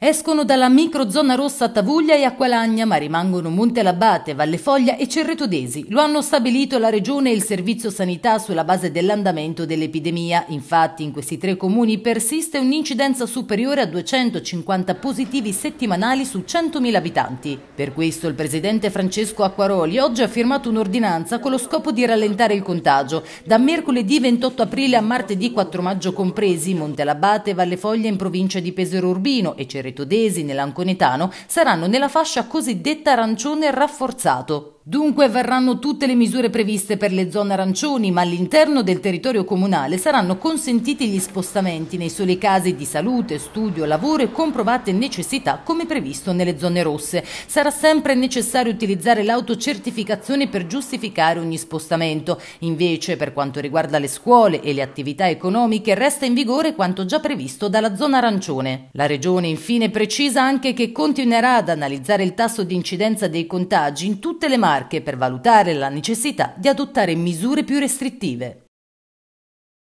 Escono dalla microzona rossa a Tavuglia e Acqualagna, ma rimangono Monte Labate, Valle Foglia e Cerretodesi. Lo hanno stabilito la Regione e il Servizio Sanità sulla base dell'andamento dell'epidemia. Infatti, in questi tre comuni persiste un'incidenza superiore a 250 positivi settimanali su 100.000 abitanti. Per questo il presidente Francesco Acquaroli oggi ha firmato un'ordinanza con lo scopo di rallentare il contagio. Da mercoledì 28 aprile a martedì 4 maggio compresi, Monte Labate, Valle Foglia in provincia di Pesero Urbino e Cerretodesi nel Tredesi, nell'Anconetano saranno nella fascia cosiddetta arancione rafforzato, Dunque verranno tutte le misure previste per le zone arancioni, ma all'interno del territorio comunale saranno consentiti gli spostamenti nei soli casi di salute, studio, lavoro e comprovate necessità come previsto nelle zone rosse. Sarà sempre necessario utilizzare l'autocertificazione per giustificare ogni spostamento. Invece, per quanto riguarda le scuole e le attività economiche, resta in vigore quanto già previsto dalla zona arancione. La Regione infine precisa anche che continuerà ad analizzare il tasso di incidenza dei contagi in tutte le mare Marche per valutare la necessità di adottare misure più restrittive.